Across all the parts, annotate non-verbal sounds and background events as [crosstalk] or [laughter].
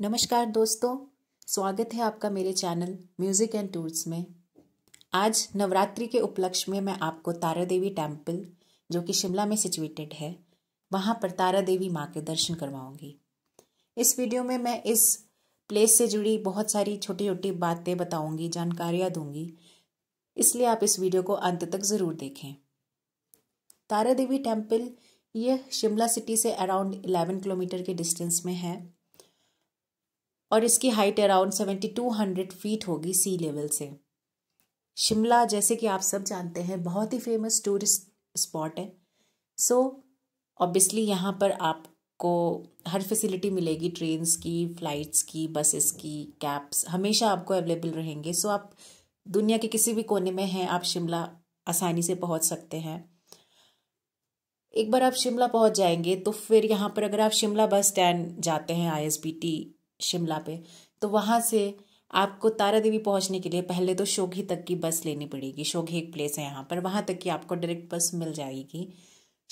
नमस्कार दोस्तों स्वागत है आपका मेरे चैनल म्यूज़िक एंड टूर्स में आज नवरात्रि के उपलक्ष्य में मैं आपको तारा देवी टेम्पल जो कि शिमला में सिचुएटेड है वहाँ पर तारा देवी माँ के दर्शन करवाऊँगी इस वीडियो में मैं इस प्लेस से जुड़ी बहुत सारी छोटी छोटी बातें बताऊँगी जानकारियाँ दूंगी इसलिए आप इस वीडियो को अंत तक ज़रूर देखें तारा देवी टेम्पल यह शिमला सिटी से अराउंड 11 किलोमीटर के डिस्टेंस में है और इसकी height around seventy two hundred feet होगी सी लेवल से शिमला जैसे कि आप सब जानते हैं बहुत ही फेमस टूरिस्ट स्पॉट है सो so, ऑब्वियसली यहाँ पर आपको हर फैसिलिटी मिलेगी ट्रेन्स की फ़्लाइट्स की बसेस की कैब्स हमेशा आपको अवेलेबल रहेंगे सो so, आप दुनिया के किसी भी कोने में हैं आप शिमला आसानी से पहुँच सकते हैं एक बार आप शिमला पहुंच जाएंगे तो फिर यहाँ पर अगर आप शिमला बस स्टैंड जाते हैं आई शिमला पे तो वहाँ से आपको तारा देवी पहुँचने के लिए पहले तो शोघी तक की बस लेनी पड़ेगी शोघी एक प्लेस है यहाँ पर वहाँ तक की आपको डायरेक्ट बस मिल जाएगी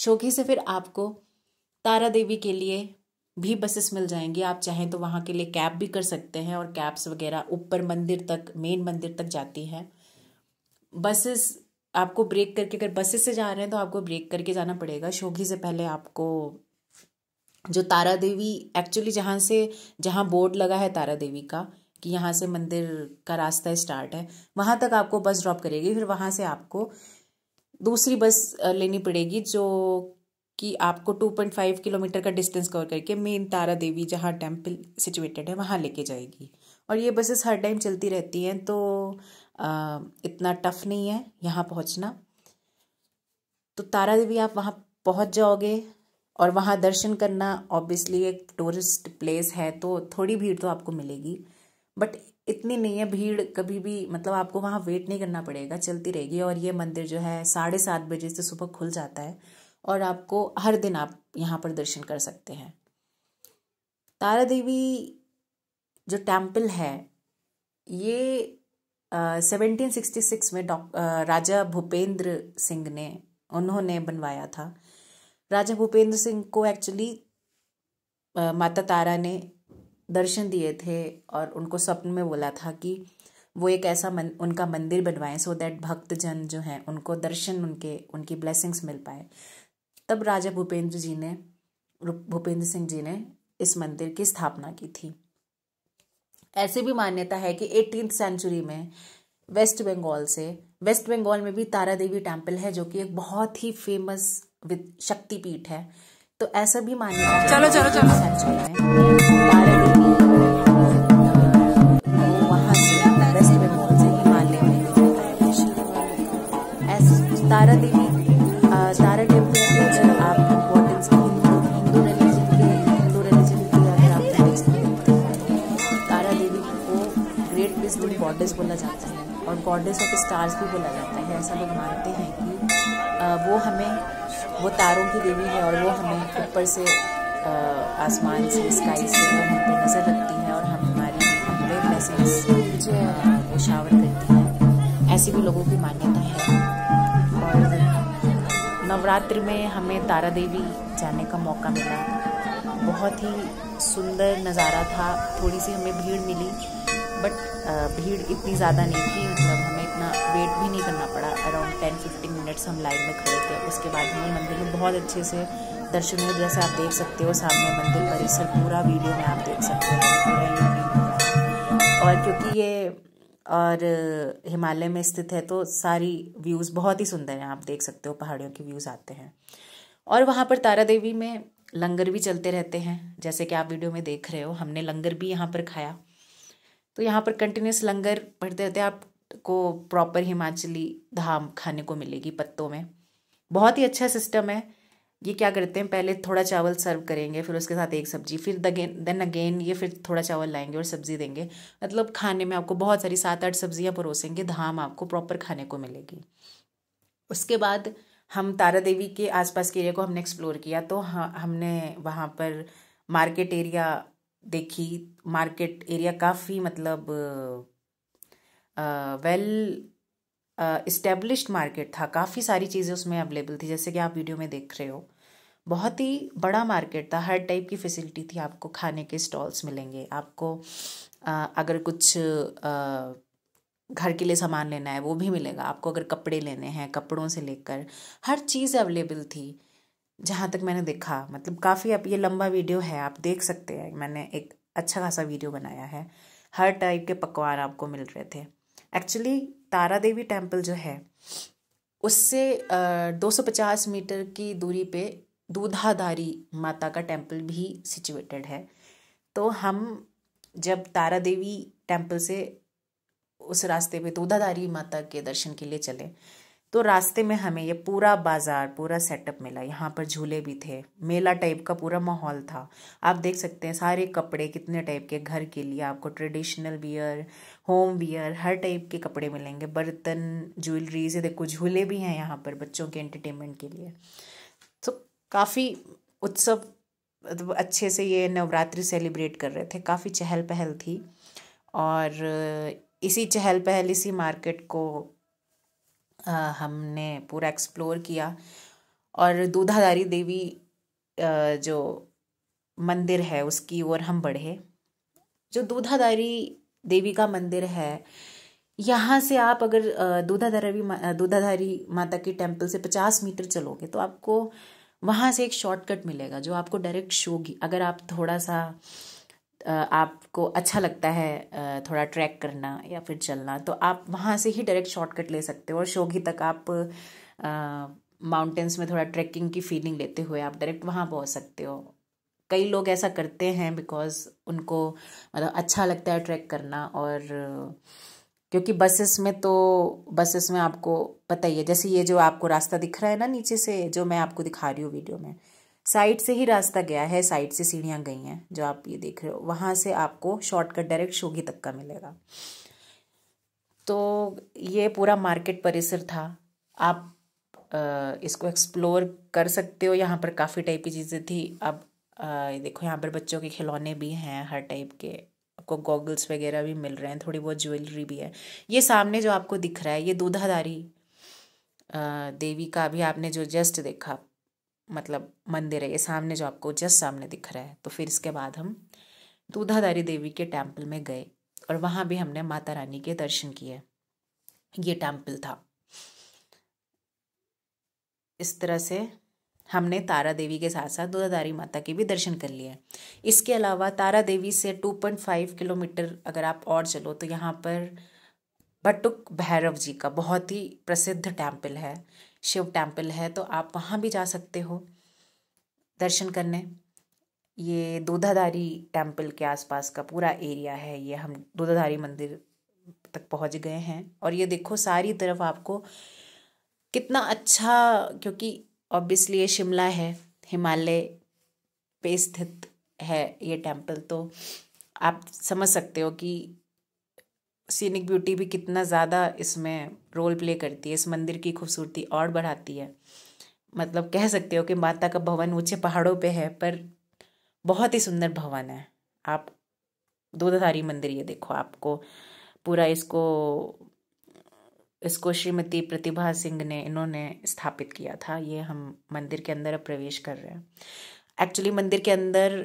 शोघी से फिर आपको तारा देवी के लिए भी बसेस मिल जाएंगी आप चाहें तो वहाँ के लिए कैब भी कर सकते हैं और कैब्स वगैरह ऊपर मंदिर तक मेन मंदिर तक जाती हैं बसेस आपको ब्रेक करके अगर बसेस से जा रहे हैं तो आपको ब्रेक करके जाना पड़ेगा शोघी से पहले आपको जो तारा देवी एक्चुअली जहाँ से जहाँ बोर्ड लगा है तारा देवी का कि यहाँ से मंदिर का रास्ता स्टार्ट है वहाँ तक आपको बस ड्रॉप करेगी फिर वहाँ से आपको दूसरी बस लेनी पड़ेगी जो कि आपको 2.5 किलोमीटर का डिस्टेंस कवर करके मेन तारा देवी जहाँ टेम्पल सिचुएटेड है वहाँ लेके जाएगी और ये बसेस हर टाइम चलती रहती हैं तो आ, इतना टफ नहीं है यहाँ पहुँचना तो तारा देवी आप वहाँ पहुँच जाओगे और वहाँ दर्शन करना ऑब्वियसली एक टूरिस्ट प्लेस है तो थोड़ी भीड़ तो आपको मिलेगी बट इतनी नहीं है भीड़ कभी भी मतलब आपको वहाँ वेट नहीं करना पड़ेगा चलती रहेगी और ये मंदिर जो है साढ़े सात बजे से सुबह खुल जाता है और आपको हर दिन आप यहाँ पर दर्शन कर सकते हैं तारा देवी जो टेम्पल है ये सेवनटीन सिक्सटी सिक्स में डॉ राजा भूपेंद्र सिंह ने उन्होंने बनवाया था राजा भूपेंद्र सिंह को एक्चुअली माता तारा ने दर्शन दिए थे और उनको स्वप्न में बोला था कि वो एक ऐसा मन, उनका मंदिर बनवाएं सो दैट भक्तजन जो हैं उनको दर्शन उनके उनकी ब्लेसिंग्स मिल पाए तब राजा भूपेंद्र जी ने भूपेंद्र सिंह जी ने इस मंदिर की स्थापना की थी ऐसे भी मान्यता है कि एटीन सेंचुरी में वेस्ट बंगाल से वेस्ट बंगाल में भी तारा देवी टेम्पल है जो कि एक बहुत ही फेमस शक्तिपीठ है तो ऐसा भी मान्यता चलो चलो चलो वहाँ से वेस्ट बंगाल से हिमालय में तारा देवी तारा टेम्पल आप इम्पोर्टेंस हिंदू रिलीजन के हिंदू रिलीजन की अगर आप तारा देवी को ग्रेट विस्टम गॉडेस बोला जाता है और गॉडेस ऑफ स्टार्स भी बोला जाता है ऐसा लोग मानते हैं कि वो हमें वो तारों की देवी है और वो हमें ऊपर से आसमान से स्काई से वो हम नज़र रखती है और हम हमारी हमारे ब्लेसिंग्स वो शावर करती है ऐसी भी लोगों की मान्यता है और नवरात्र में हमें तारा देवी जाने का मौका मिला बहुत ही सुंदर नज़ारा था थोड़ी सी हमें भीड़ मिली बट भीड़ इतनी ज़्यादा नहीं थी भी नहीं करना पड़ा अराउंड टेन फिफ्टीन मिनट्स हम लाइन में खड़े थे उसके बाद हमें मंदिर में बहुत अच्छे से दर्शन हुए जैसे आप देख सकते हो सामने मंदिर परिसर पूरा वीडियो में आप देख सकते हो और क्योंकि ये और हिमालय में स्थित है तो सारी व्यूज़ बहुत ही सुंदर हैं आप देख सकते हो पहाड़ियों के व्यूज़ आते हैं और वहाँ पर तारा देवी में लंगर भी चलते रहते हैं जैसे कि आप वीडियो में देख रहे हो हमने लंगर भी यहाँ पर खाया तो यहाँ पर कंटिन्यूस लंगर पढ़ते रहते हैं आप को प्रॉपर हिमाचली धाम खाने को मिलेगी पत्तों में बहुत ही अच्छा सिस्टम है ये क्या करते हैं पहले थोड़ा चावल सर्व करेंगे फिर उसके साथ एक सब्जी फिर दगेन देन अगेन ये फिर थोड़ा चावल लाएंगे और सब्जी देंगे मतलब खाने में आपको बहुत सारी सात आठ सब्जियां परोसेंगे धाम आपको प्रॉपर खाने को मिलेगी उसके बाद हम तारा देवी के आसपास के एरिया को हमने एक्सप्लोर किया तो हाँ हमने वहाँ पर मार्केट एरिया देखी मार्केट एरिया काफ़ी मतलब वेल इस्टेब्लिश्ड मार्केट था काफ़ी सारी चीज़ें उसमें अवेलेबल थी जैसे कि आप वीडियो में देख रहे हो बहुत ही बड़ा मार्केट था हर टाइप की फैसिलिटी थी आपको खाने के स्टॉल्स मिलेंगे आपको आ, अगर कुछ आ, घर के लिए सामान लेना है वो भी मिलेगा आपको अगर कपड़े लेने हैं कपड़ों से लेकर हर चीज़ अवेलेबल थी जहाँ तक मैंने देखा मतलब काफ़ी अब ये लंबा वीडियो है आप देख सकते हैं मैंने एक अच्छा खासा वीडियो बनाया है हर टाइप के पकवान आपको मिल रहे थे एक्चुअली तारा देवी टेम्पल जो है उससे दो सौ पचास मीटर की दूरी पे दूधाधारी माता का टेम्पल भी सिचुएटेड है तो हम जब तारा देवी टेम्पल से उस रास्ते पे दूधाधारी माता के दर्शन के लिए चले तो रास्ते में हमें ये पूरा बाज़ार पूरा सेटअप मिला यहाँ पर झूले भी थे मेला टाइप का पूरा माहौल था आप देख सकते हैं सारे कपड़े कितने टाइप के घर के लिए आपको ट्रेडिशनल वियर होम वियर हर टाइप के कपड़े मिलेंगे बर्तन ज्वेलरीज ये देखो झूले भी हैं यहाँ पर बच्चों के एंटरटेनमेंट के लिए तो काफ़ी उत्सव मतलब अच्छे से ये नवरात्रि सेलिब्रेट कर रहे थे काफ़ी चहल पहल थी और इसी चहल पहल इसी मार्केट को हमने पूरा एक्सप्लोर किया और दूधाधारी देवी जो मंदिर है उसकी ओर हम बढ़े जो दूधाधारी देवी का मंदिर है यहाँ से आप अगर दूधाधारी दूधाधारी माता की टेम्पल से पचास मीटर चलोगे तो आपको वहाँ से एक शॉर्टकट मिलेगा जो आपको डायरेक्ट शोगी अगर आप थोड़ा सा आपको अच्छा लगता है थोड़ा ट्रैक करना या फिर चलना तो आप वहाँ से ही डायरेक्ट शॉर्टकट ले सकते हो और शोघी तक आप माउंटेन्स में थोड़ा ट्रैकिंग की फीलिंग लेते हुए आप डायरेक्ट वहाँ पहुँच सकते हो कई लोग ऐसा करते हैं बिकॉज उनको मतलब अच्छा लगता है ट्रैक करना और क्योंकि बसेस में तो बसेस में आपको पता ही है जैसे ये जो आपको रास्ता दिख रहा है ना नीचे से जो मैं आपको दिखा रही हूँ वीडियो में साइड से ही रास्ता गया है साइड से सीढ़ियाँ गई हैं जो आप ये देख रहे हो वहाँ से आपको शॉर्टकट डायरेक्ट शोगी तक का मिलेगा तो ये पूरा मार्केट परिसर था आप इसको एक्सप्लोर कर सकते हो यहाँ पर काफ़ी टाइप की चीज़ें थी अब देखो यहाँ पर बच्चों के खिलौने भी हैं हर टाइप के आपको गॉगल्स वगैरह भी मिल रहे हैं थोड़ी बहुत ज्वेलरी भी है ये सामने जो आपको दिख रहा है ये दूधाधारी देवी का भी आपने जो जस्ट देखा मतलब मंदिर है ये सामने जो आपको जस्ट सामने दिख रहा है तो फिर इसके बाद हम दूधाधारी देवी के टेम्पल में गए और वहाँ भी हमने माता रानी के दर्शन किए ये टेम्पल था इस तरह से हमने तारा देवी के साथ साथ दूधाधारी माता के भी दर्शन कर लिए इसके अलावा तारा देवी से 2.5 किलोमीटर अगर आप और चलो तो यहाँ पर बटुक भैरव जी का बहुत ही प्रसिद्ध टेम्पल है शिव टेम्पल है तो आप वहाँ भी जा सकते हो दर्शन करने ये दूधाधारी टेम्पल के आसपास का पूरा एरिया है ये हम दूधाधारी मंदिर तक पहुँच गए हैं और ये देखो सारी तरफ आपको कितना अच्छा क्योंकि ऑब्वियसली ये शिमला है हिमालय पे स्थित है ये टेम्पल तो आप समझ सकते हो कि सीनिक ब्यूटी भी कितना ज़्यादा इसमें रोल प्ले करती है इस मंदिर की खूबसूरती और बढ़ाती है मतलब कह सकते हो कि माता का भवन ऊंचे पहाड़ों पे है पर बहुत ही सुंदर भवन है आप दूधधारी मंदिर ये देखो आपको पूरा इसको इसको श्रीमती प्रतिभा सिंह ने इन्होंने स्थापित किया था ये हम मंदिर के अंदर अब प्रवेश कर रहे हैं एक्चुअली मंदिर के अंदर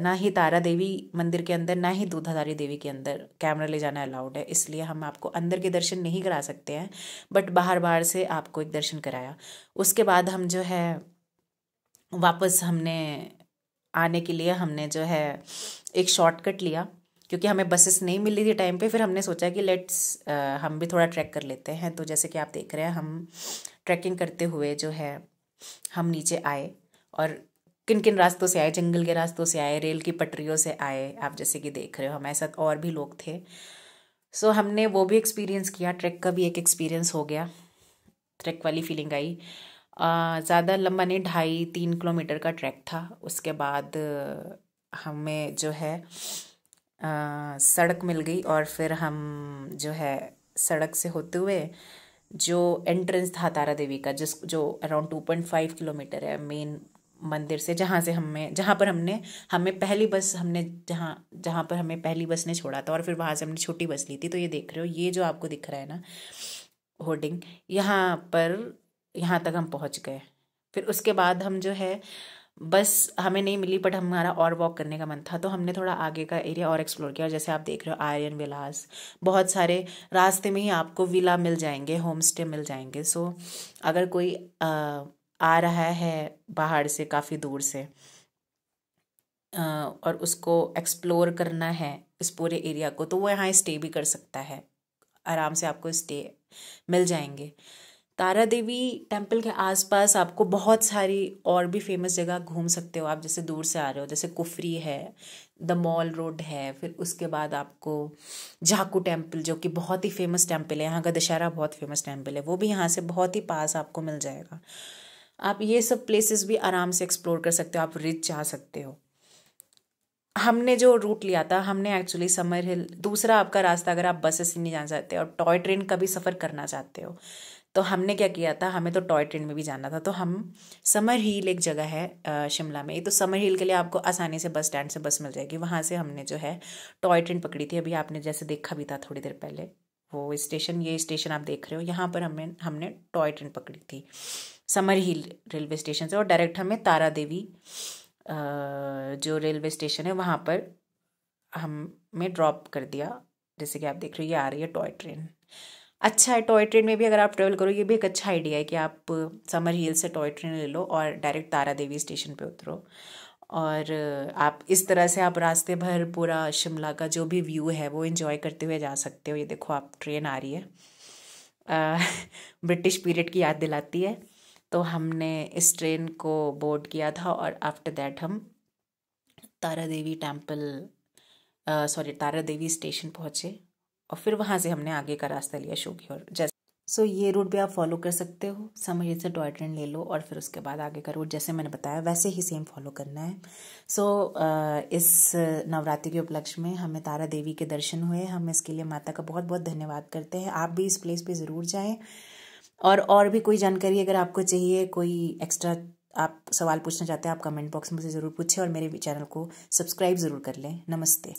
ना ही तारा देवी मंदिर के अंदर ना ही दूधाधारी देवी के अंदर कैमरा ले जाना अलाउड है इसलिए हम आपको अंदर के दर्शन नहीं करा सकते हैं बट बाहर बाहर से आपको एक दर्शन कराया उसके बाद हम जो है वापस हमने आने के लिए हमने जो है एक शॉर्टकट लिया क्योंकि हमें बसेस नहीं मिली थी टाइम पे फिर हमने सोचा कि लेट्स हम भी थोड़ा ट्रैक कर लेते हैं तो जैसे कि आप देख रहे हैं हम ट्रैकिंग करते हुए जो है हम नीचे आए और किन किन रास्तों से आए जंगल के रास्तों से आए रेल की पटरियों से आए आप जैसे कि देख रहे हो हमारे साथ और भी लोग थे सो so, हमने वो भी एक्सपीरियंस किया ट्रैक का भी एक एक्सपीरियंस हो गया ट्रैक वाली फीलिंग आई ज़्यादा लंबा नहीं ढाई तीन किलोमीटर का ट्रैक था उसके बाद हमें जो है आ, सड़क मिल गई और फिर हम जो है सड़क से होते हुए जो एंट्रेंस था तारा देवी का जिस जो around two point five kilometre है मेन मंदिर से जहाँ से हमें जहाँ पर हमने हमें पहली बस हमने जहाँ जहाँ पर हमें पहली बस ने छोड़ा था और फिर वहाँ से हमने छोटी बस ली थी तो ये देख रहे हो ये जो आपको दिख रहा है ना होर्डिंग यहाँ पर यहाँ तक हम पहुँच गए फिर उसके बाद हम जो है बस हमें नहीं मिली बट हमारा और वॉक करने का मन था तो हमने थोड़ा आगे का एरिया और एक्सप्लोर किया और जैसे आप देख रहे हो आर्यन विलास बहुत सारे रास्ते में ही आपको विला मिल जाएंगे होम स्टे मिल जाएंगे सो अगर कोई आ, आ रहा है बाहर से काफ़ी दूर से और उसको एक्सप्लोर करना है इस पूरे एरिया को तो वो यहाँ स्टे भी कर सकता है आराम से आपको स्टे मिल जाएंगे तारा देवी टेम्पल के आसपास आपको बहुत सारी और भी फेमस जगह घूम सकते हो आप जैसे दूर से आ रहे हो जैसे कुफरी है द मॉल रोड है फिर उसके बाद आपको झाकू टेम्पल जो कि बहुत ही फेमस टेम्पल है यहाँ का दशहरा बहुत फेमस टेम्पल है वो भी यहाँ से बहुत ही पास आपको मिल जाएगा आप ये सब प्लेसेस भी आराम से एक्सप्लोर कर सकते हो आप रिच जा सकते हो हमने जो रूट लिया था हमने एक्चुअली समर हिल दूसरा आपका रास्ता अगर आप बसेस से नहीं जाना चाहते और टॉय ट्रेन का भी सफ़र करना चाहते हो तो हमने क्या किया था हमें तो टॉय ट्रेन में भी जाना था तो हम समर हील एक जगह है शिमला में तो समर हील के लिए आपको आसानी से बस स्टैंड से बस मिल जाएगी वहाँ से हमने जो है टॉय ट्रेन पकड़ी थी अभी आपने जैसे देखा भी था थोड़ी देर पहले वो स्टेशन ये स्टेशन आप देख रहे हो यहाँ पर हमें हमने टॉय ट्रेन पकड़ी थी समर हिल रेलवे स्टेशन से और डायरेक्ट हमें तारा देवी जो रेलवे स्टेशन है वहाँ पर हमें ड्रॉप कर दिया जैसे कि आप देख रहे हो ये आ रही है टॉय ट्रेन अच्छा है टॉय ट्रेन में भी अगर आप ट्रेवल करो ये भी एक अच्छा आइडिया है कि आप समर हिल से टॉय ट्रेन ले लो और डायरेक्ट तारा देवी स्टेशन पे उतरो और आप इस तरह से आप रास्ते भर पूरा शिमला का जो भी व्यू है वो इन्जॉय करते हुए जा सकते हो ये देखो आप ट्रेन आ रही है [laughs] ब्रिटिश पीरियड की याद दिलाती है तो हमने इस ट्रेन को बोर्ड किया था और आफ्टर दैट हम Tara Devi temple sorry Tara Devi station पहुँचे और फिर वहाँ से हमने आगे का रास्ता लिया शो की ओर जैसे सो so, ये रूट भी आप फॉलो कर सकते हो समझ से टॉय ट्रेन ले लो और फिर उसके बाद आगे का रूट जैसे मैंने बताया वैसे ही सेम फॉलो करना है सो so, uh, इस नवरात्रि के उपलक्ष्य में हमें तारा देवी के दर्शन हुए हम इसके लिए माता का बहुत बहुत धन्यवाद करते हैं आप भी इस प्लेस पे ज़रूर जाएं और और भी कोई जानकारी अगर आपको चाहिए कोई एक्स्ट्रा आप सवाल पूछना चाहते हैं आप कमेंट बॉक्स में से ज़रूर पूछें और मेरे चैनल को सब्सक्राइब ज़रूर कर लें नमस्ते